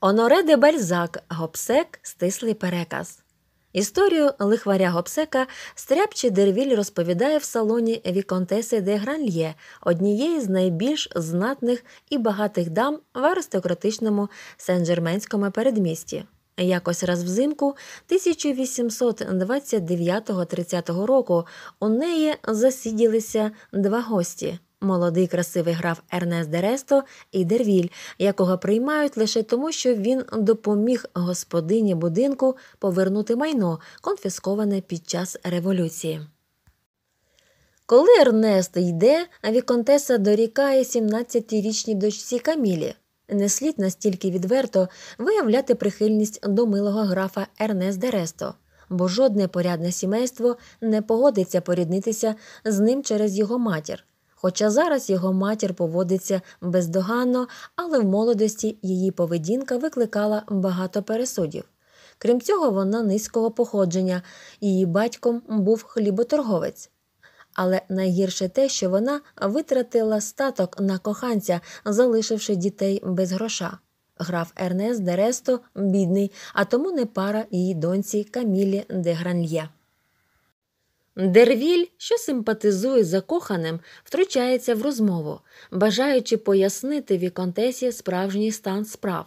Оноре де Бальзак гопсек стислий переказ. Історію лихваря Гобсека стряпчий дервіль розповідає в салоні Віконтеси де Гранльє, однієї з найбільш знатних і багатих дам в аристократичному сен-жерменському передмісті. Якось раз взимку 1829 30 року у неї засіділися два гості Молодий красивий граф Ернест Дересто і Дервіль, якого приймають лише тому, що він допоміг господині будинку повернути майно, конфісковане під час революції. Коли Ернест йде, Віконтеса дорікає 17-річній дочці Камілі. Не слід настільки відверто виявляти прихильність до милого графа Ернест Дересто. Бо жодне порядне сімейство не погодиться поріднитися з ним через його матір. Хоча зараз його матір поводиться бездоганно, але в молодості її поведінка викликала багато пересудів. Крім цього, вона низького походження, її батьком був хліботорговець. Але найгірше те, що вона витратила статок на коханця, залишивши дітей без гроша. Граф Ернест Дересто бідний, а тому не пара її доньці Камілі де Гранльє. Дервіль, що симпатизує закоханим, втручається в розмову, бажаючи пояснити Віконтесі справжній стан справ.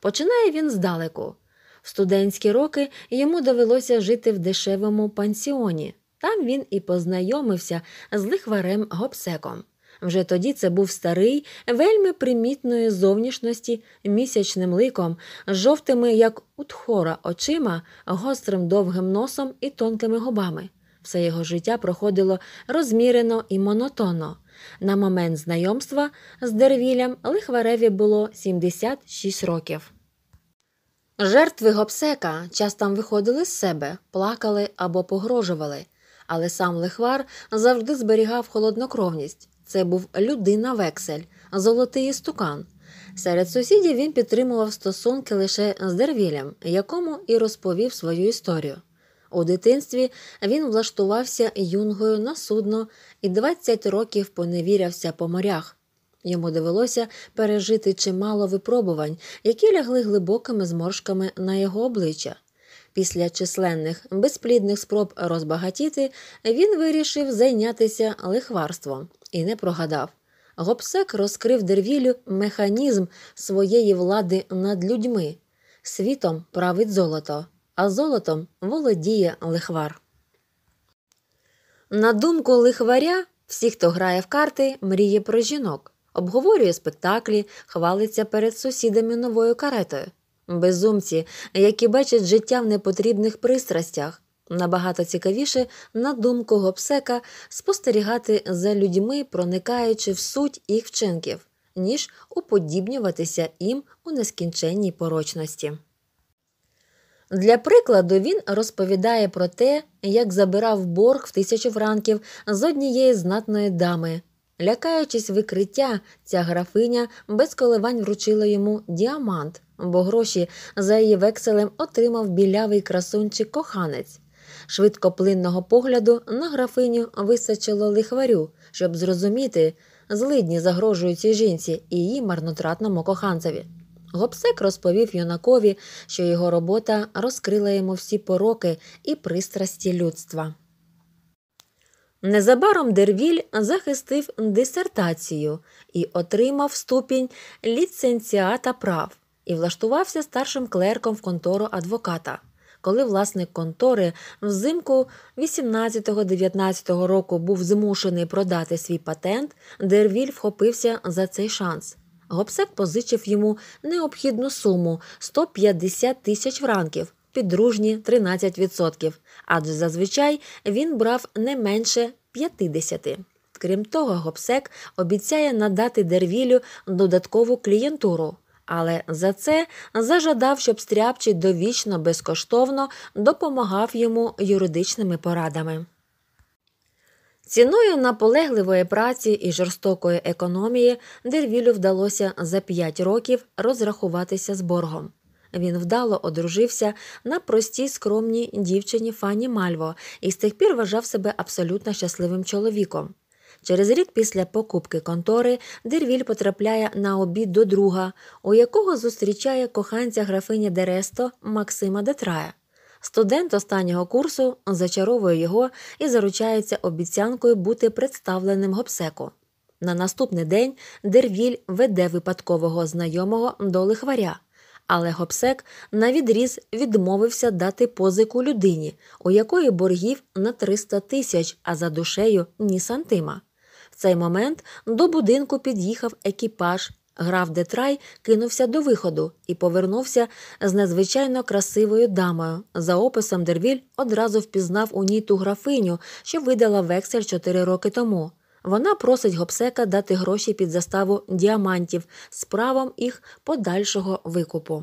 Починає він здалеку. В студентські роки йому довелося жити в дешевому пансіоні. Там він і познайомився з лихварем гопсеком. Вже тоді це був старий, вельми примітної зовнішності місячним ликом, жовтими, як утхора, очима, гострим довгим носом і тонкими губами. Все його життя проходило розмірено і монотонно. На момент знайомства з дервілям лихвареві було 76 років. Жертви гобсека часто виходили з себе, плакали або погрожували, але сам лихвар завжди зберігав холоднокровність. Це був людина Вексель, золотий істукан. Серед сусідів він підтримував стосунки лише з дервілем, якому і розповів свою історію. У дитинстві він влаштувався юнгою на судно і 20 років поневірявся по морях. Йому довелося пережити чимало випробувань, які лягли глибокими зморшками на його обличчя. Після численних безплідних спроб розбагатіти він вирішив зайнятися лихварством і не прогадав. Гобсек розкрив дервілю механізм своєї влади над людьми. Світом править золото а золотом володіє лихвар. На думку лихваря, всі, хто грає в карти, мріє про жінок, обговорює спектаклі, хвалиться перед сусідами новою каретою. Безумці, які бачать життя в непотрібних пристрастях, набагато цікавіше, на думку гопсека, спостерігати за людьми, проникаючи в суть їх вчинків, ніж уподібнюватися їм у нескінченній порочності. Для прикладу він розповідає про те, як забирав борг в тисячу франків з однієї знатної дами. Лякаючись викриття, ця графиня без коливань вручила йому діамант, бо гроші за її векселем отримав білявий красунчик коханець. Швидкоплинного погляду на графиню вистачило лихварю, щоб зрозуміти, злидні загрожують цій жінці і її марнотратному коханцеві. Гопсек розповів юнакові, що його робота розкрила йому всі пороки і пристрасті людства. Незабаром Дервіль захистив дисертацію і отримав ступінь ліцензіата прав і влаштувався старшим клерком в контору адвоката. Коли власник контори взимку 18-19 року був змушений продати свій патент, Дервіль вхопився за цей шанс. Гобсек позичив йому необхідну суму 150 тисяч франків, підружні 13%, адже зазвичай він брав не менше 50%. Крім того, Гобсек обіцяє надати дервілю додаткову клієнтуру, але за це зажадав, щоб стряпчий довічно безкоштовно допомагав йому юридичними порадами. Ціною наполегливої праці і жорстокої економії дервілю вдалося за п'ять років розрахуватися з боргом. Він вдало одружився на простій скромній дівчині Фані Мальво і з тих пір вважав себе абсолютно щасливим чоловіком. Через рік після покупки контори Дервіль потрапляє на обід до друга, у якого зустрічає коханця графині Дересто Максима Детрая. Студент останнього курсу зачаровує його і заручається обіцянкою бути представленим гопсеку. На наступний день дервіль веде випадкового знайомого до лихваря, але гобсек навідріз відмовився дати позику людині, у якої боргів на 300 тисяч, а за душею ні сантима. В цей момент до будинку під'їхав екіпаж Граф Детрай кинувся до виходу і повернувся з надзвичайно красивою дамою. За описом Дервіль одразу впізнав у ній ту графиню, що видала вексель чотири роки тому. Вона просить гобсека дати гроші під заставу діамантів з правом їх подальшого викупу.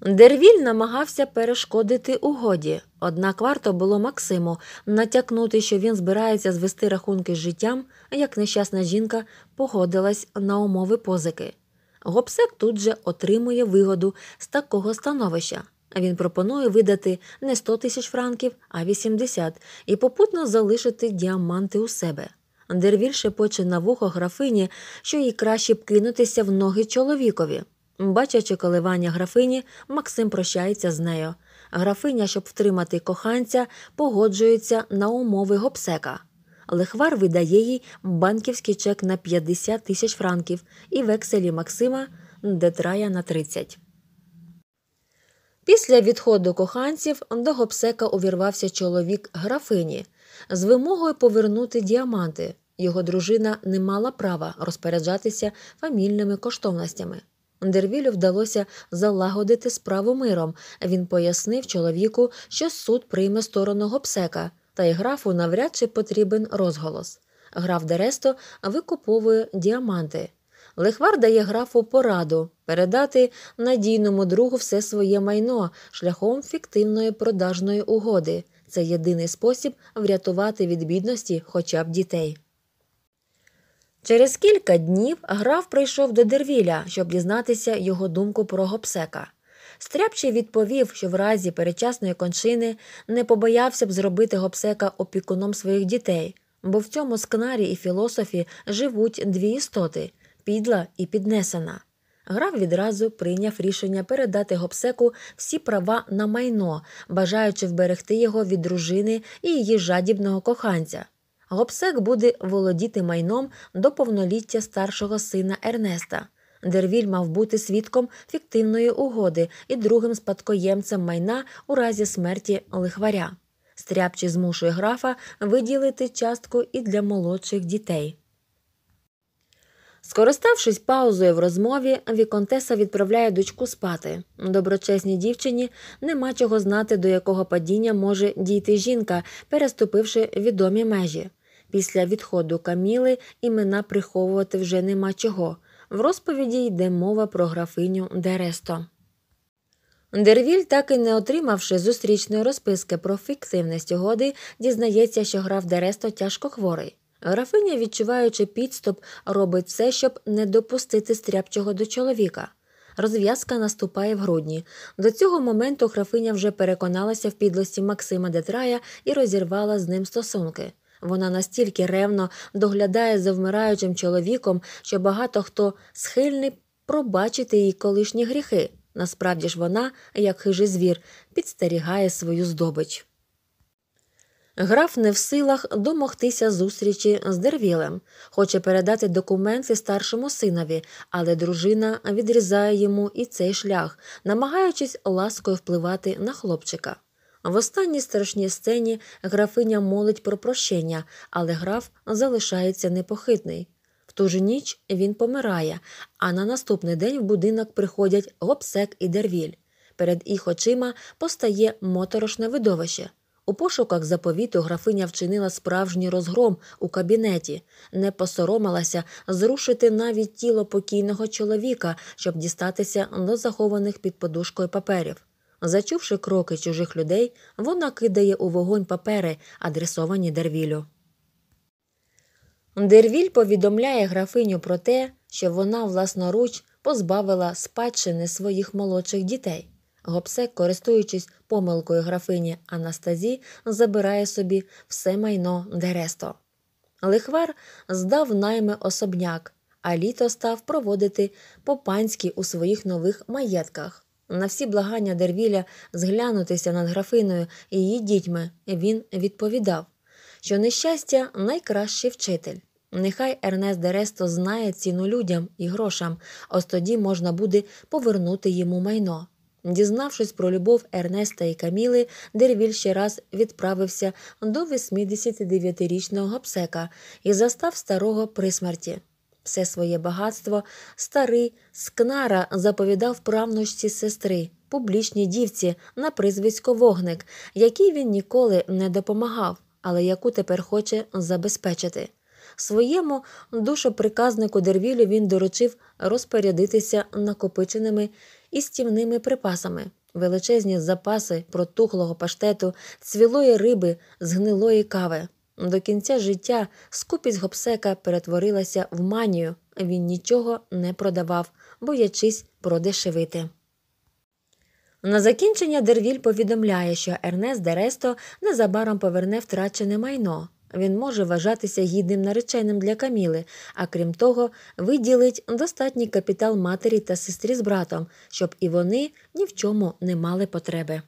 Дервіль намагався перешкодити угоді, Однак варто було Максиму натякнути, що він збирається звести рахунки з життям, як нещасна жінка погодилась на умови позики. Гопсек тут же отримує вигоду з такого становища. Він пропонує видати не 100 тисяч франків, а 80 і попутно залишити діаманти у себе. Дервіль шепоче на вухо графині, що їй краще б кинутися в ноги чоловікові. Бачачи коливання графині, Максим прощається з нею. Графиня, щоб втримати коханця, погоджується на умови гопсека. Лихвар видає їй банківський чек на 50 тисяч франків і векселі Максима Детрая на 30. Після відходу коханців до гопсека увірвався чоловік графині з вимогою повернути діаманти. Його дружина не мала права розпоряджатися фамільними коштовностями. Дервілю вдалося залагодити справу миром. Він пояснив чоловіку, що суд прийме сторону гопсека, та й графу навряд чи потрібен розголос. Граф Дересто викуповує діаманти. Лихвар дає графу пораду передати надійному другу все своє майно шляхом фіктивної продажної угоди. Це єдиний спосіб врятувати від бідності хоча б дітей. Через кілька днів граф прийшов до дервіля, щоб дізнатися його думку про гопсека. Стряпчий відповів, що в разі перечасної кончини не побоявся б зробити гопсека опікуном своїх дітей, бо в цьому скнарі і філософі живуть дві істоти підла і піднесена. Граф відразу прийняв рішення передати гопсеку всі права на майно, бажаючи вберегти його від дружини і її жадібного коханця. Гобсек буде володіти майном до повноліття старшого сина Ернеста. Дервіль мав бути свідком фіктивної угоди і другим спадкоємцем майна у разі смерті лихваря. Стряпчі змушує графа виділити частку і для молодших дітей. Скориставшись паузою в розмові, Віконтеса відправляє дочку спати. Доброчесній дівчині нема чого знати, до якого падіння може дійти жінка, переступивши відомі межі. Після відходу Каміли імена приховувати вже нема чого. В розповіді йде мова про графиню Дересто. Дервіль, так і не отримавши зустрічної розписки про фіктивність угоди, дізнається, що граф Дересто тяжко хворий. Графиня, відчуваючи підступ, робить все, щоб не допустити стряпчого до чоловіка. Розв'язка наступає в грудні. До цього моменту графиня вже переконалася в підлості Максима Детрая і розірвала з ним стосунки. Вона настільки ревно доглядає за вмираючим чоловіком, що багато хто схильний пробачити її колишні гріхи. Насправді ж вона, як хижий звір, підстерігає свою здобич. Граф не в силах домогтися зустрічі з дервілем, хоче передати документи старшому синові, але дружина відрізає йому і цей шлях, намагаючись ласкою впливати на хлопчика. В останній страшній сцені графиня молить про прощення, але граф залишається непохитний. В ту ж ніч він помирає, а на наступний день в будинок приходять гопсек і дервіль. Перед їх очима постає моторошне видовище. У пошуках заповіту графиня вчинила справжній розгром у кабінеті, не посоромилася зрушити навіть тіло покійного чоловіка, щоб дістатися до захованих під подушкою паперів. Зачувши кроки чужих людей, вона кидає у вогонь папери, адресовані дервілю. Дервіль повідомляє графиню про те, що вона власноруч позбавила спадщини своїх молодших дітей. Гобсек, користуючись помилкою графині Анастазі, забирає собі все майно Дересто. Лихвар здав найми особняк, а літо став проводити по панськи у своїх нових маєтках. На всі благання дервіля зглянутися над графиною і її дітьми він відповідав, що нещастя найкращий вчитель. Нехай Ернест Дересто знає ціну людям і грошам, ось тоді можна буде повернути йому майно. Дізнавшись про любов Ернеста і Каміли, Дервіль ще раз відправився до 89-річного гапсека і застав старого при смерті все своє багатство, старий скнара заповідав правнощі сестри, публічній дівці на прізвисько вогник, якій він ніколи не допомагав, але яку тепер хоче забезпечити. Своєму душоприказнику дервілю він доручив розпорядитися накопиченими і стівними припасами. Величезні запаси протухлого паштету, цвілої риби, згнилої кави. До кінця життя скупість гопсека перетворилася в манію, він нічого не продавав, боячись продешевити. На закінчення Дервіль повідомляє, що Ернест Дересто незабаром поверне втрачене майно. Він може вважатися гідним нареченим для Каміли, а крім того, виділить достатній капітал матері та сестрі з братом, щоб і вони ні в чому не мали потреби.